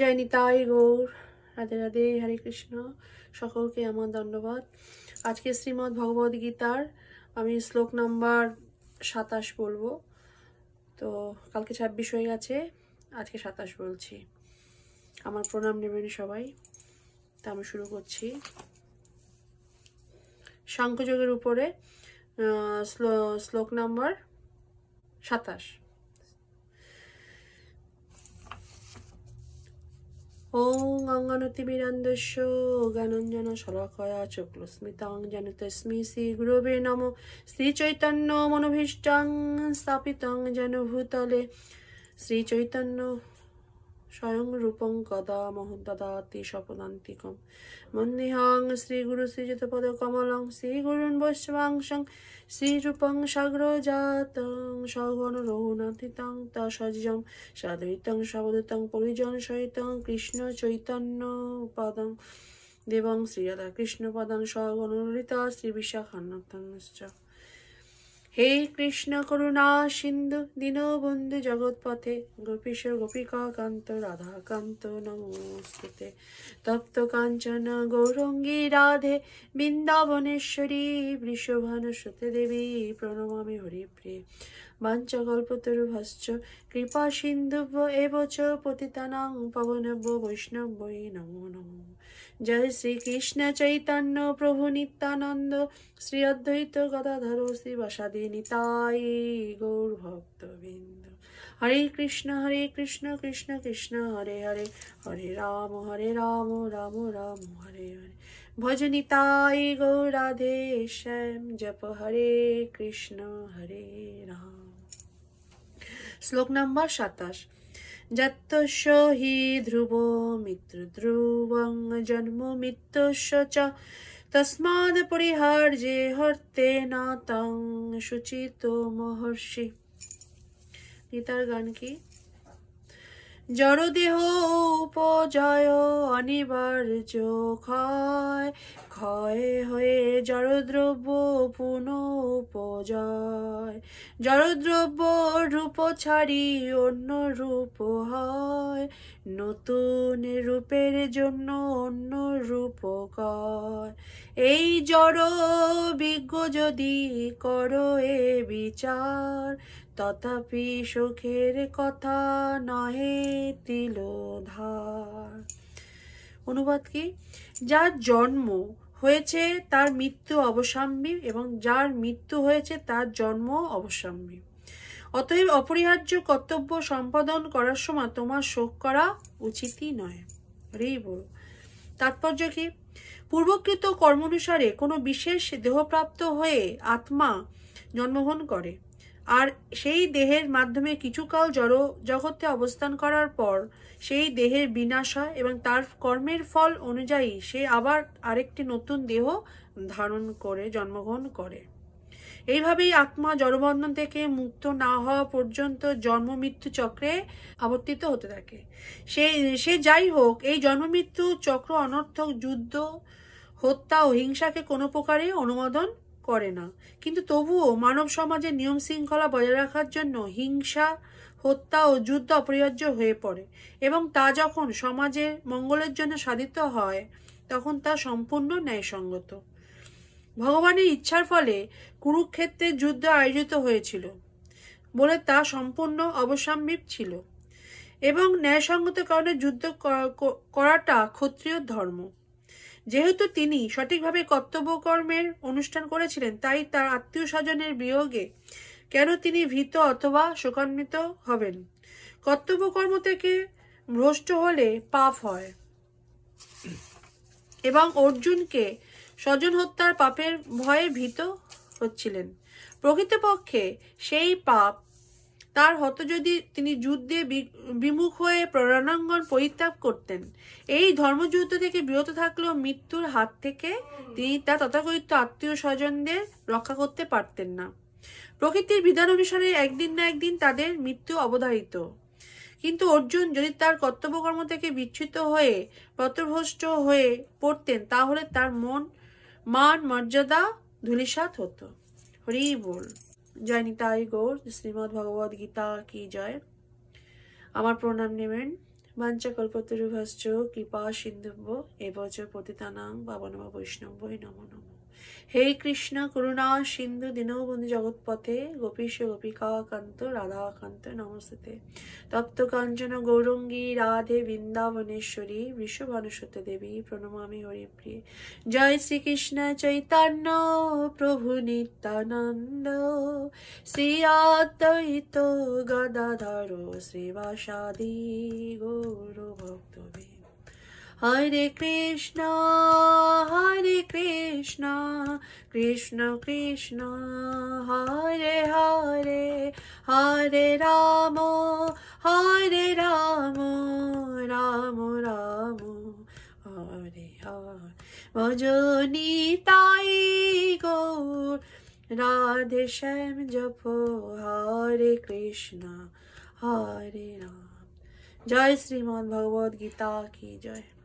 যায়নি তাই গৌর রাধে রাধে হরে কৃষ্ণ সকলকে আমার ধন্যবাদ আজকে শ্রীমদ্ ভগবদ গীতার আমি শ্লোক নাম্বার সাতাশ বলবো তো কালকে ছাব্বিশ হয়ে গেছে আজকে সাতাশ বলছি আমার প্রণাম নেবেন সবাই তা আমি শুরু করছি সাংখ্যযোগের উপরে শ্লোক নাম্বার সাতাশ ওং অঙ্গনতিবিরান্দস্য জ্ঞানঞ্জন শলাকয়া চক্রস্মিতাং জানুতস্মি শ্রী গুরবে নম শ্রী স্থাপিতং যেন ভূতলে স্বয়ং রূপং কদামহ দদাতি সপদান্তিকম মন্দিহং শ্রীগুরু শ্রীযুতপদ কমলং শ্রীগুরুন বৈষ্ণবাংশং শ্রীরূপং সাগ্রজাতং সগণ রঘুনাথিতং তসজম সাধুতং সবদুতং পরিজন সহিতং কৃষ্ণ চৈতন্য উপাদং দেবং শ্রীরাধা কৃষ্ণ প্রধান ললিতা শ্রী বিশাখান্ন হে কৃষ্ণ করুণা সিন্ধু দীনবন্ধু জগৎপথে গোপীশ গোপিকা কান্ত কান্ত নমস্তুতে তপ্ত কাঞ্চন গৌরঙ্গী রাধে বৃন্দাবনেশ্বরী বৃষভানুসতে দেবী প্রণমামি হরিপ্রিয় বাঞ্ছকল্পতরুভশ্চ কৃপা সিন্ধুভ এবচ পতিতানাং পবনব বৈষ্ণব নমো নম জয় শ্রীকৃষ্ণ চৈতন্য প্রভু নিত্যানন্দ শ্রী অদ্বৈত গদাধর শ্রী বসাদি নিতাই গৌর ভক্তবৃন্দ হরে কৃষ্ণ হরে কৃষ্ণ কৃষ্ণ কৃষ্ণ হরে হরে হরে রাম হরে রাম রাম রাম হরে হরে ভজনিতাই গৌরাধে শ্যাম জপ হরে কৃষ্ণ হরে শ্লোক নাম্বার সাতাশ যত্তস্য হি ধ্রুব মিত্র ধ্রুবং জন্ম মিত্রস্য চ তসমাদ পরিহার্যে হর্তে না তং শুচিত মহর্ষি গীতার গান কি জড়দেহ উপজয় অনিবার্য ক্ষয় ক্ষয় হয়ে জড়দ্রব্য পুনঃপজয় জড়দ্রব্য রূপ ছাড়ি অন্য রূপ হয় নতুন রূপের জন্য অন্য রূপ কয় এই জড় বিজ্ঞ যদি করো এ বিচার তথাপি সুখের কথা নহে তিলোধার অনুবাদ কি যার জন্ম হয়েছে তার মৃত্যু অবসাম্বী এবং যার মৃত্যু হয়েছে তার জন্ম অবসাম্বী অতএব অপরিহার্য কর্তব্য সম্পাদন করার সময় তোমার শোক করা উচিতই নয় রে বড় তাৎপর্য কি পূর্বকৃত কর্মানুসারে কোনো বিশেষ দেহপ্রাপ্ত হয়ে আত্মা জন্মগ্রহণ করে আর সেই দেহের মাধ্যমে কিছুকাল জড় জগতে অবস্থান করার পর সেই দেহের বিনাশ হয় এবং তার কর্মের ফল অনুযায়ী সে আবার আরেকটি নতুন দেহ ধারণ করে জন্মগ্রহণ করে এইভাবেই আত্মা জড়বন্ধন থেকে মুক্ত না হওয়া পর্যন্ত জন্ম মৃত্যু চক্রে আবর্তিত হতে থাকে সে সে যাই হোক এই জন্ম মৃত্যু চক্র অনর্থক যুদ্ধ হত্যা ও হিংসাকে কোনো প্রকারে অনুমোদন করে না কিন্তু তবুও মানব সমাজের নিয়ম শৃঙ্খলা বজায় রাখার জন্য হিংসা হত্যা ও যুদ্ধ অপরিহার্য হয়ে পড়ে এবং তা যখন সমাজের মঙ্গলের জন্য সাধিত হয় তখন তা সম্পূর্ণ ন্যায়সঙ্গত ভগবানের ইচ্ছার ফলে কুরুক্ষেত্রে যুদ্ধ আয়োজিত হয়েছিল বলে তা সম্পূর্ণ অবসাম্যিক ছিল এবং ন্যায়সঙ্গত কারণে যুদ্ধ করাটা ক্ষত্রিয় ধর্ম যেহেতু তিনি সঠিকভাবে কর্তব্যকর্মের অনুষ্ঠান করেছিলেন তাই তার আত্মীয় স্বজনের বিয়োগে কেন তিনি ভীত অথবা শোকান্বিত হবেন কর্তব্যকর্ম থেকে ভ্রষ্ট হলে পাপ হয় এবং অর্জুনকে স্বজন হত্যার পাপের ভয়ে ভীত হচ্ছিলেন প্রকৃতপক্ষে সেই পাপ তার হত যদি তিনি যুদ্ধে বিমুখ হয়ে প্ররণাঙ্গন পরিত্যাগ করতেন এই ধর্মযুদ্ধ থেকে বিরত থাকলেও মৃত্যুর হাত থেকে তিনি তা তথাকথিত আত্মীয় স্বজনদের রক্ষা করতে পারতেন না প্রকৃতির বিধান অনুসারে একদিন না একদিন তাদের মৃত্যু অবধারিত কিন্তু অর্জুন যদি তার কর্তব্যকর্ম থেকে বিচ্ছুত হয়ে পত্রভ্রষ্ট হয়ে পড়তেন তাহলে তার মন মান মর্যাদা ধুলিসাত হতো হরি বল জয় নিতাই গৌর শ্রীমদ ভগবদ গীতা কি জয় আমার প্রণাম নেবেন বাঞ্চা কল্পতরু ভাষ্য কৃপা সিন্ধুব্য এবচ পতিতানাং বাবনবা বৈষ্ণব্যই নম নম হে কৃষ্ণ করুণা সিন্ধু দীনবন্ধু জগৎপথে গোপীশ গোপিকাকান্ত রাধাকান্ত নমস্তে তপ্ত কাঞ্চন গৌরঙ্গী রাধে বৃন্দাবনেশ্বরী বৃষভানুসত দেবী প্রণমামি হরিপ্রিয়ে জয় শ্রীকৃষ্ণ চৈতন্য প্রভু নিত্যানন্দ শ্রীয়ত গদাধর শ্রীবাসাদি গৌর हरे कृष्णा हरे कृष्णा कृष्ण कृष्ण हरे हरे हरे राम हरे राम राम राम हरे हरे भजनी ताई गौर राधे श्याम जपो हरे कृष्णा हरे राम जय श्रीमद् भगवद गीता की जय